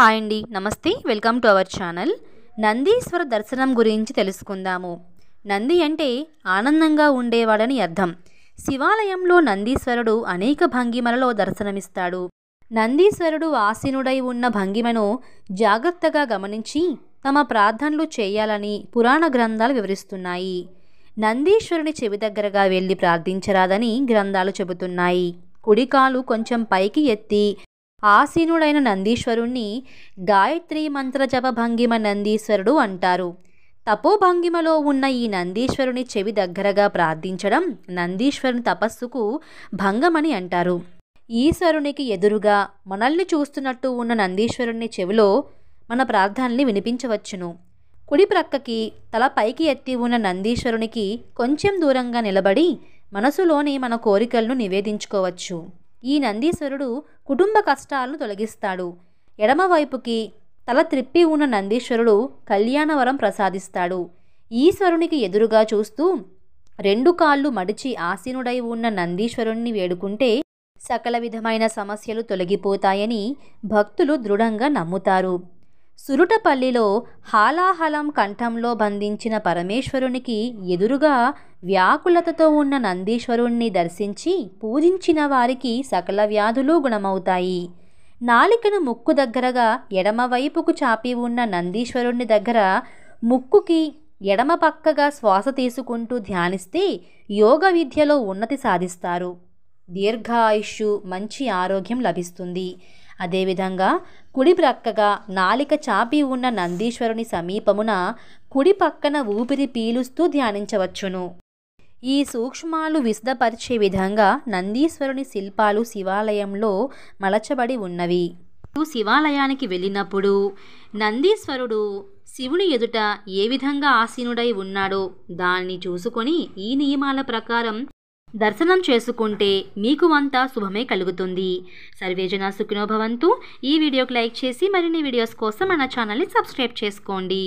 hi అండి నమస్తే welcome to our channel Nandishwara దర్శనం గురించి తెలుసుకుందాము నంది అంటే ఆనందంగా ఉండేవాడని అర్థం శివాలయంలో నందీశ్వరుడు అనేక భంగిమలలో దర్శనమిస్తాడు నందీశ్వరుడు ఆసీనుడై ఉన్న భంగిమను జాగ్రత్తగా గమనించి తమ ప్రార్థనలు చేయాలని పురాణ గ్రంథాలు వివరిస్తున్నాయి నందీశ్వరుని చెవి దగ్గరగా వెళ్ళి ప్రార్థించరాదని గ్రంథాలు చెబుతున్నాయి కుడికాలు కొంచెం పైకి ఎత్తి ఆసీనుడైన నందీశ్వరుణ్ణి గాయత్రి జప భంగిమ నందీశ్వరుడు అంటారు తపోభంగిమలో ఉన్న ఈ నందీశ్వరుని చెవి దగ్గరగా ప్రార్థించడం నందీశ్వరుని తపస్సుకు భంగమని అంటారు ఈశ్వరునికి ఎదురుగా మనల్ని చూస్తున్నట్టు ఉన్న నందీశ్వరుణ్ణి చెవిలో మన ప్రార్థనల్ని వినిపించవచ్చును కుడి ప్రక్కకి తల పైకి ఎత్తి ఉన్న నందీశ్వరునికి కొంచెం దూరంగా నిలబడి మనసులోని మన కోరికలను నివేదించుకోవచ్చు ఈ నందీశ్వరుడు కుటుంబ కష్టాలను తొలగిస్తాడు ఎడమవైపుకి తల త్రిప్పి ఉన్న నందీశ్వరుడు కళ్యాణవరం ప్రసాదిస్తాడు ఈశ్వరునికి ఎదురుగా చూస్తూ రెండు కాళ్ళు మడిచి ఆసీనుడై ఉన్న నందీశ్వరుణ్ణి వేడుకుంటే సకల విధమైన సమస్యలు తొలగిపోతాయని భక్తులు దృఢంగా నమ్ముతారు సురుటపల్లిలో హాలాహలం కంఠంలో బంధించిన పరమేశ్వరునికి ఎదురుగా వ్యాకులతతో ఉన్న నందీశ్వరుణ్ణి దర్శించి పూజించిన వారికి సకల వ్యాధులు గుణమవుతాయి నాలికను ముక్కు దగ్గరగా ఎడమవైపుకు చాపి ఉన్న నందీశ్వరుణ్ణి దగ్గర ముక్కుకి ఎడమ పక్కగా శ్వాస తీసుకుంటూ ధ్యానిస్తే యోగ విద్యలో ఉన్నతి సాధిస్తారు దీర్ఘాయుష్యు మంచి ఆరోగ్యం లభిస్తుంది అదేవిధంగా కుడి ప్రక్కగా నాలిక చాపి ఉన్న నందీశ్వరుని సమీపమున కుడి పక్కన ఊపిరి పీలుస్తూ ధ్యానించవచ్చును ఈ సూక్ష్మాలు విశదపరిచే విధంగా నందీశ్వరుని శిల్పాలు శివాలయంలో మలచబడి ఉన్నవి శివాలయానికి వెళ్ళినప్పుడు నందీశ్వరుడు శివుని ఎదుట ఏ విధంగా ఆసీనుడై ఉన్నాడో దాన్ని చూసుకొని ఈ నియమాల ప్రకారం దర్శనం చేసుకుంటే మీకు అంతా శుభమే కలుగుతుంది సర్వేజన సుఖినోభవంతు ఈ వీడియోకి లైక్ చేసి మరిన్ని వీడియోస్ కోసం మన ఛానల్ని సబ్స్క్రైబ్ చేసుకోండి